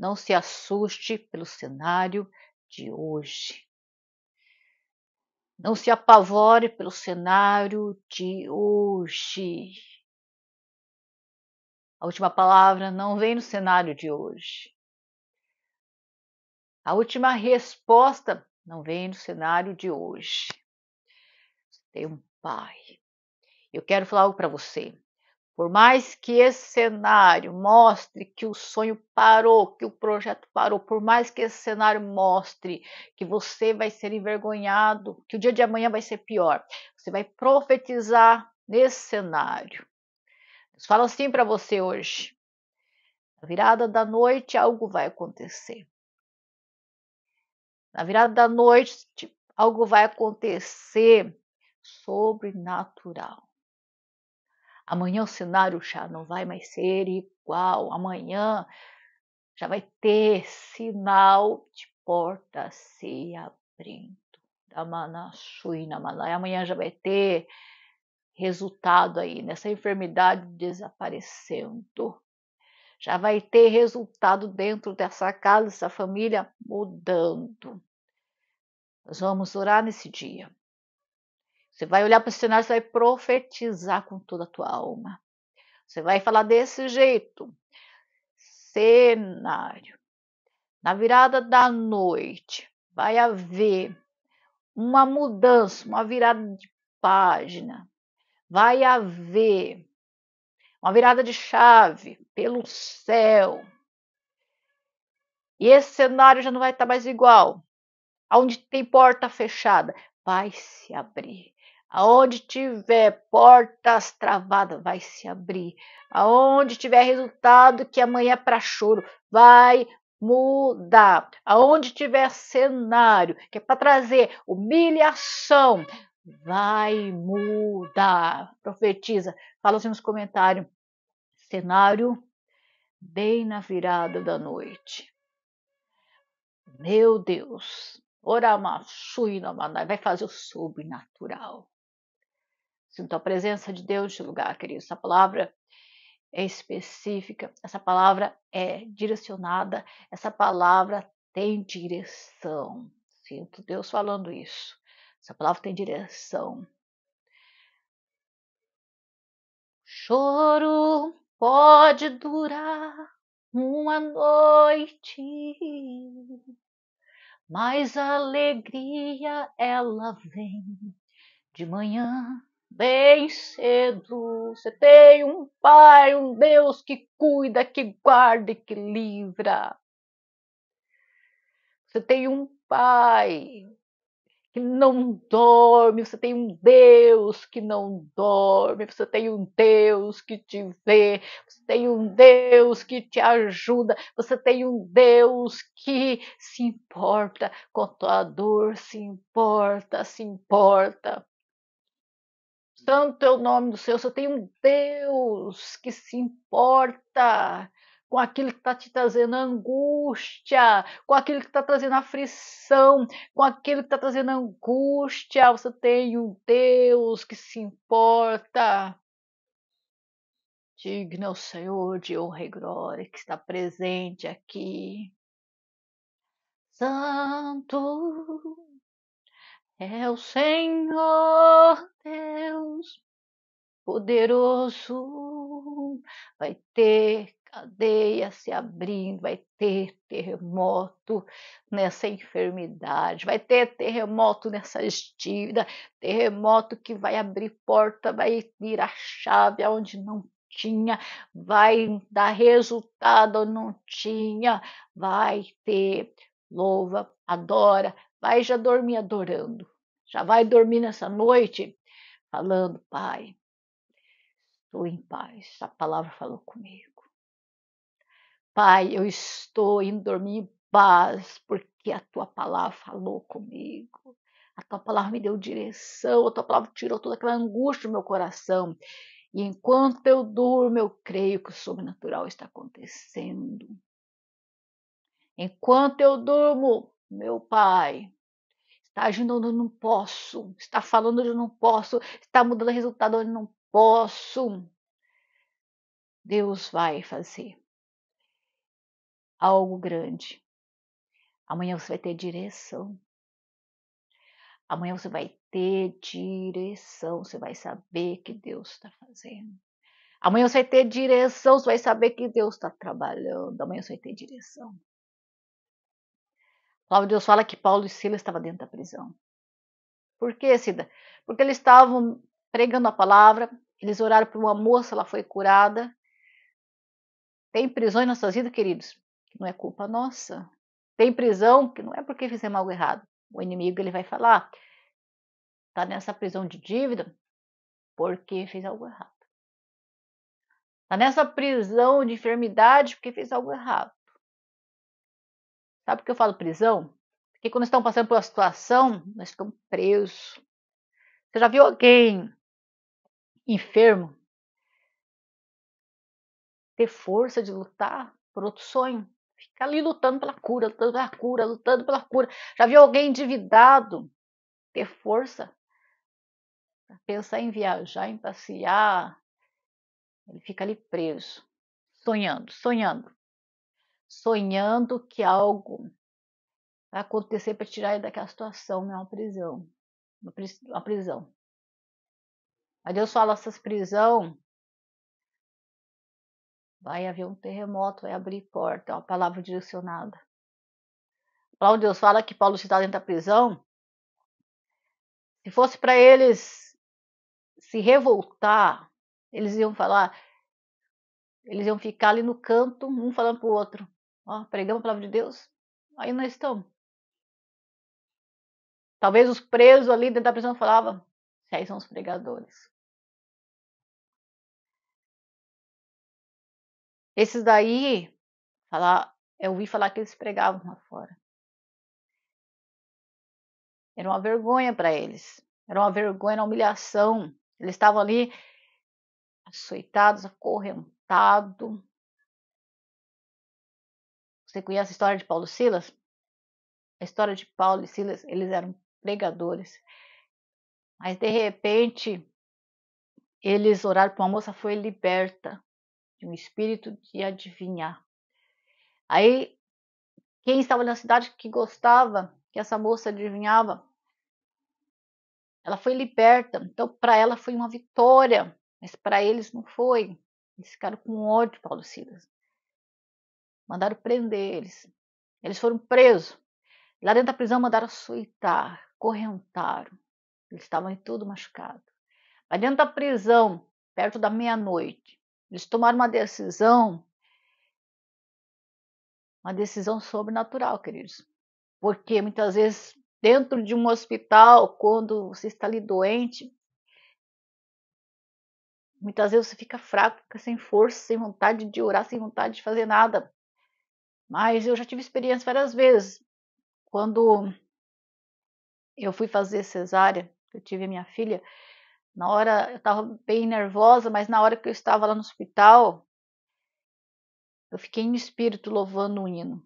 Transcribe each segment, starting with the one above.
Não se assuste pelo cenário de hoje. Não se apavore pelo cenário de hoje. A última palavra não vem no cenário de hoje. A última resposta não vem no cenário de hoje. tem um pai. Eu quero falar algo para você. Por mais que esse cenário mostre que o sonho parou, que o projeto parou, por mais que esse cenário mostre que você vai ser envergonhado, que o dia de amanhã vai ser pior, você vai profetizar nesse cenário. Deus fala assim para você hoje: na virada da noite algo vai acontecer. Na virada da noite algo vai acontecer sobrenatural. Amanhã o cenário já não vai mais ser igual. Amanhã já vai ter sinal de porta se abrindo. Damanashui, namanai. Amanhã já vai ter resultado aí nessa enfermidade desaparecendo. Já vai ter resultado dentro dessa casa, dessa família mudando. Nós vamos orar nesse dia. Você vai olhar para esse cenário, você vai profetizar com toda a tua alma. Você vai falar desse jeito. Cenário. Na virada da noite, vai haver uma mudança, uma virada de página. Vai haver uma virada de chave pelo céu. E esse cenário já não vai estar mais igual. Onde tem porta fechada, vai se abrir. Aonde tiver portas travadas, vai se abrir. Aonde tiver resultado que amanhã é para choro, vai mudar. Aonde tiver cenário que é para trazer humilhação, vai mudar. Profetiza. Fala assim nos comentários. Cenário bem na virada da noite. Meu Deus, Ora vai fazer o sobrenatural. Sinto a presença de Deus neste lugar, querido. Essa palavra é específica, essa palavra é direcionada, essa palavra tem direção. Sinto Deus falando isso. Essa palavra tem direção. Choro pode durar uma noite, mas a alegria ela vem de manhã. Bem cedo você tem um Pai, um Deus que cuida, que guarda e que livra. Você tem um Pai que não dorme, você tem um Deus que não dorme, você tem um Deus que te vê, você tem um Deus que te ajuda, você tem um Deus que se importa com a tua dor, se importa, se importa santo é o nome do Senhor. Você tem um Deus que se importa com aquilo que está te trazendo angústia, com aquilo que está trazendo aflição, com aquilo que está trazendo angústia. Você tem um Deus que se importa. Digno é o Senhor de honra e glória que está presente aqui. Santo é o Senhor poderoso. Vai ter cadeia se abrindo, vai ter terremoto nessa enfermidade, vai ter terremoto nessa dívidas, terremoto que vai abrir porta, vai virar chave aonde não tinha, vai dar resultado onde não tinha, vai ter louva, adora, vai já dormir adorando. Já vai dormir nessa noite falando, Pai, estou em paz. A palavra falou comigo. Pai, eu estou indo dormir em paz porque a tua palavra falou comigo. A tua palavra me deu direção, a tua palavra tirou toda aquela angústia do meu coração. E enquanto eu durmo, eu creio que o sobrenatural está acontecendo. Enquanto eu durmo, meu pai está agindo onde eu não posso, está falando onde eu não posso, está mudando resultado onde eu não posso, Deus vai fazer algo grande. Amanhã você vai ter direção. Amanhã você vai ter direção, você vai saber que Deus está fazendo. Amanhã você vai ter direção, você vai saber que Deus está trabalhando. Amanhã você vai ter direção. Paulo Deus fala que Paulo e Silas estavam dentro da prisão. Por quê, Cida? Porque eles estavam pregando a palavra. Eles oraram por uma moça, ela foi curada. Tem prisões na nossa vida, queridos, que não é culpa nossa. Tem prisão que não é porque fizemos algo errado. O inimigo ele vai falar, tá nessa prisão de dívida porque fez algo errado. Tá nessa prisão de enfermidade porque fez algo errado. Sabe por que eu falo prisão? Porque quando estão passando por uma situação, nós ficamos presos. Você já viu alguém enfermo, ter força de lutar por outro sonho. Ficar ali lutando pela cura, lutando pela cura, lutando pela cura. Já viu alguém endividado ter força para pensar em viajar, em passear. Ele fica ali preso, sonhando, sonhando. Sonhando que algo vai acontecer para tirar ele daquela situação, é uma prisão. Uma prisão. Aí Deus fala: essas prisão vai haver um terremoto, vai abrir porta. É uma palavra direcionada. Lá Deus fala que Paulo está dentro da prisão, se fosse para eles se revoltar, eles iam falar, eles iam ficar ali no canto, um falando para o outro: Ó, pregamos a palavra de Deus, aí nós estamos. Talvez os presos ali dentro da prisão falavam: Fiéis são os pregadores. Esses daí, falar, eu ouvi falar que eles pregavam lá fora. Era uma vergonha para eles. Era uma vergonha, uma humilhação. Eles estavam ali açoitados, acorrentados. Você conhece a história de Paulo e Silas? A história de Paulo e Silas, eles eram pregadores. Mas de repente, eles oraram para uma moça foi liberta de um espírito de adivinhar. Aí quem estava na cidade que gostava que essa moça adivinhava, ela foi liberta. Então para ela foi uma vitória, mas para eles não foi. Eles ficaram com ódio Paulo Silas. Mandaram prender eles. Eles foram presos. Lá dentro da prisão mandaram açoitar, correntaram, eles estavam tudo machucados. Mas dentro da prisão, perto da meia-noite, eles tomaram uma decisão, uma decisão sobrenatural, queridos. Porque muitas vezes, dentro de um hospital, quando você está ali doente, muitas vezes você fica fraco, fica sem força, sem vontade de orar, sem vontade de fazer nada. Mas eu já tive experiência várias vezes. Quando eu fui fazer cesárea, eu tive a minha filha, na hora eu estava bem nervosa, mas na hora que eu estava lá no hospital, eu fiquei no espírito louvando o hino.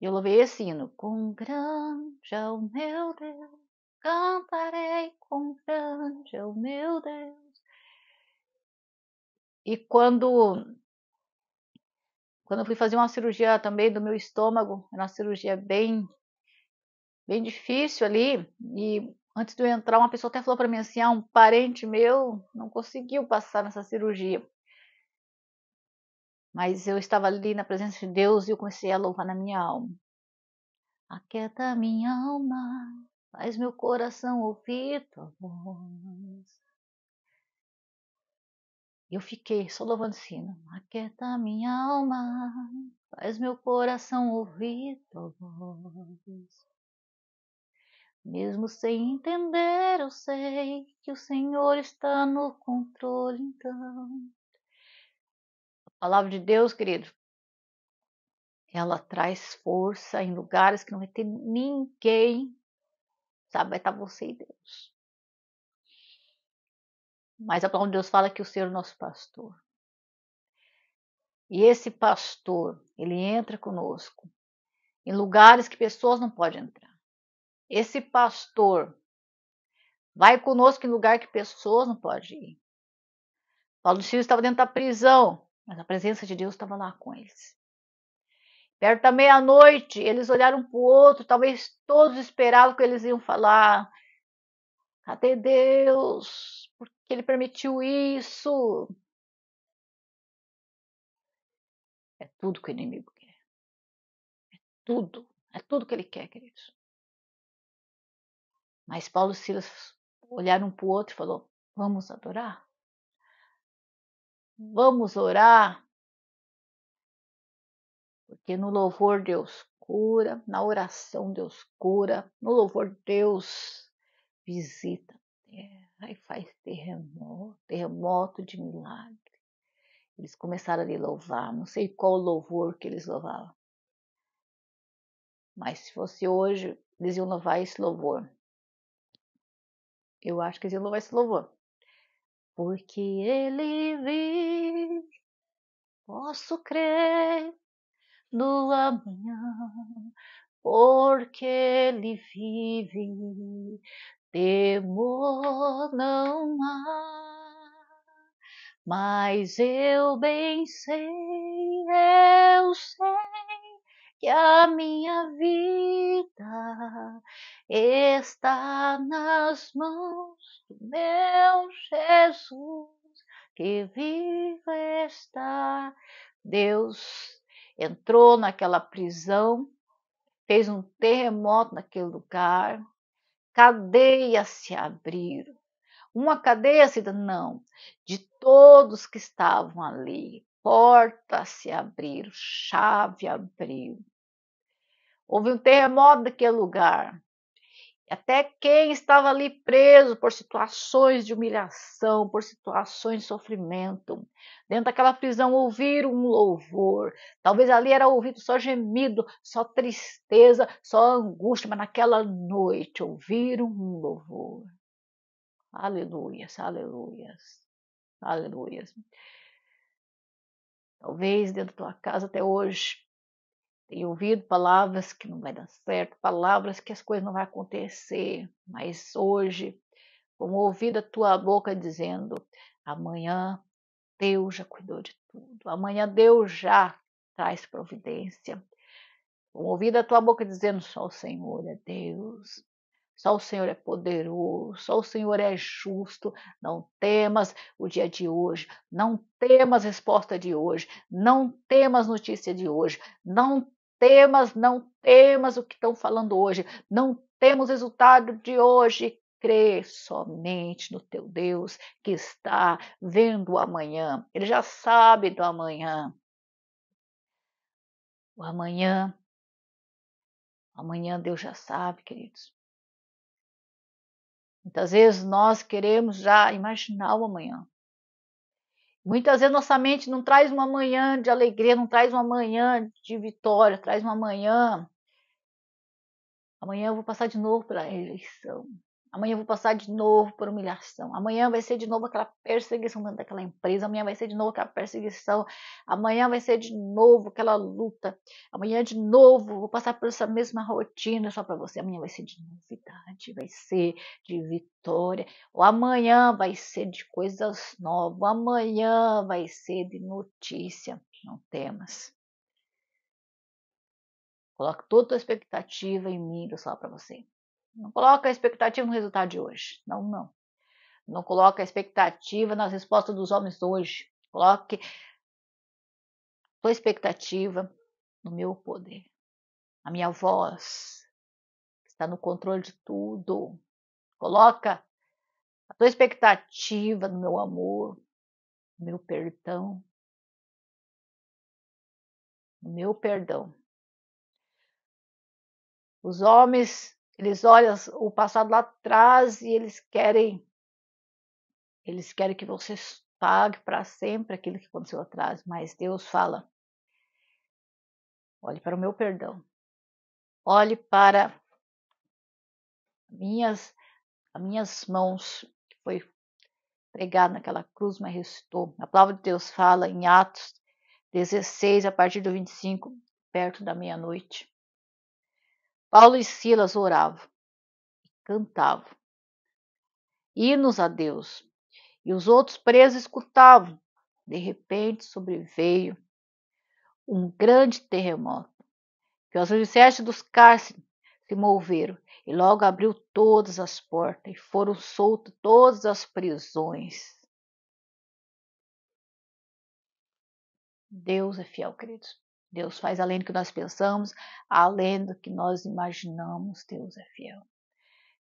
E eu louvei esse hino. Com grande é o meu Deus, cantarei com grande é o meu Deus. E quando quando eu fui fazer uma cirurgia também do meu estômago, uma cirurgia bem bem difícil ali e antes de eu entrar, uma pessoa até falou para mim assim: ah, um parente meu não conseguiu passar nessa cirurgia. Mas eu estava ali na presença de Deus e eu comecei a louvar na minha alma. Aquieta minha alma, faz meu coração ouvir tua voz. Eu fiquei só louvando sino. Aquieta minha alma, faz meu coração ouvir tua voz. Mesmo sem entender, eu sei que o Senhor está no controle, então. A palavra de Deus, querido, ela traz força em lugares que não vai ter ninguém, sabe? Vai estar você e Deus. Mas a palavra de Deus fala que o Senhor é o nosso pastor. E esse pastor, ele entra conosco em lugares que pessoas não podem entrar. Esse pastor vai conosco em lugar que pessoas não podem ir. Paulo Silvio estava dentro da prisão, mas a presença de Deus estava lá com eles. Perto da meia-noite, eles olharam para o outro, talvez todos esperavam que eles iam falar. Cadê Deus? Por que ele permitiu isso? É tudo que o inimigo quer. É tudo. É tudo que ele quer, queridos. Mas Paulo e Silas olharam um para o outro e falou: Vamos adorar? Vamos orar? Porque no louvor Deus cura, na oração Deus cura, no louvor Deus visita a terra e faz terremoto, terremoto de milagre. Eles começaram a lhe louvar, não sei qual louvor que eles louvavam. Mas se fosse hoje, eles iam louvar esse louvor. Eu acho que esse não vai ser louvor. Porque ele vive, posso crer no amanhã, porque ele vive, temor não há. Mas eu bem sei, eu sei que a minha vida está nas mãos do meu Jesus, que vivo está. Deus entrou naquela prisão, fez um terremoto naquele lugar, cadeias se abriram. Uma cadeia se não, de todos que estavam ali portas se abriram, chave abriu. Houve um terremoto naquele lugar. Até quem estava ali preso por situações de humilhação, por situações de sofrimento, dentro daquela prisão ouviram um louvor. Talvez ali era ouvido só gemido, só tristeza, só angústia, mas naquela noite ouviram um louvor. Aleluias, aleluias, aleluias. Talvez dentro da tua casa até hoje tenha ouvido palavras que não vai dar certo, palavras que as coisas não vão acontecer, mas hoje, como ouvir a tua boca dizendo: amanhã Deus já cuidou de tudo, amanhã Deus já traz providência. Como ouvir a tua boca dizendo: só o Senhor é Deus, só o Senhor é poderoso, só o Senhor é justo. Não temas o dia de hoje, não temas resposta de hoje, não temas notícia de hoje, não temas, não temas o que estão falando hoje, não temos resultado de hoje. Crê somente no teu Deus que está vendo o amanhã. Ele já sabe do amanhã. O amanhã, amanhã Deus já sabe, queridos. Muitas vezes nós queremos já imaginar o amanhã. Muitas vezes nossa mente não traz uma manhã de alegria, não traz uma manhã de vitória, traz uma manhã. Amanhã eu vou passar de novo pela eleição. Amanhã eu vou passar de novo por humilhação. Amanhã vai ser de novo aquela perseguição dentro daquela empresa. Amanhã vai ser de novo aquela perseguição. Amanhã vai ser de novo aquela luta. Amanhã de novo vou passar por essa mesma rotina só para você. Amanhã vai ser de novidade, vai ser de vitória. O amanhã vai ser de coisas novas. O amanhã vai ser de notícia. Não temas. Coloque toda a expectativa em mim, só para você. Não coloca a expectativa no resultado de hoje. Não, não. Não coloca a expectativa nas respostas dos homens hoje. Coloque sua expectativa no meu poder. A minha voz está no controle de tudo. Coloca a tua expectativa no meu amor, no meu perdão, no meu perdão. Os homens eles olham o passado lá atrás e eles querem eles querem que você pague para sempre aquilo que aconteceu atrás, mas Deus fala: olhe para o meu perdão. Olhe para minhas as minhas mãos que foi pregado naquela cruz, mas ressuscitou. A palavra de Deus fala em Atos 16, a partir do 25, perto da meia-noite. Paulo e Silas oravam, cantavam, hinos a Deus, e os outros presos escutavam. De repente sobreveio um grande terremoto, que os alicerces dos cárceres se moveram, e logo abriu todas as portas, e foram soltas todas as prisões. Deus é fiel, queridos. Deus faz além do que nós pensamos, além do que nós imaginamos. Deus é fiel.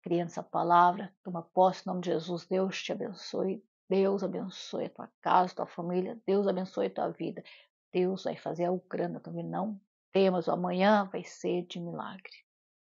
Criança, a palavra, toma posse em nome de Jesus. Deus te abençoe. Deus abençoe a tua casa, tua família. Deus abençoe a tua vida. Deus vai fazer a Ucrânia também. Não temas, o amanhã vai ser de milagre.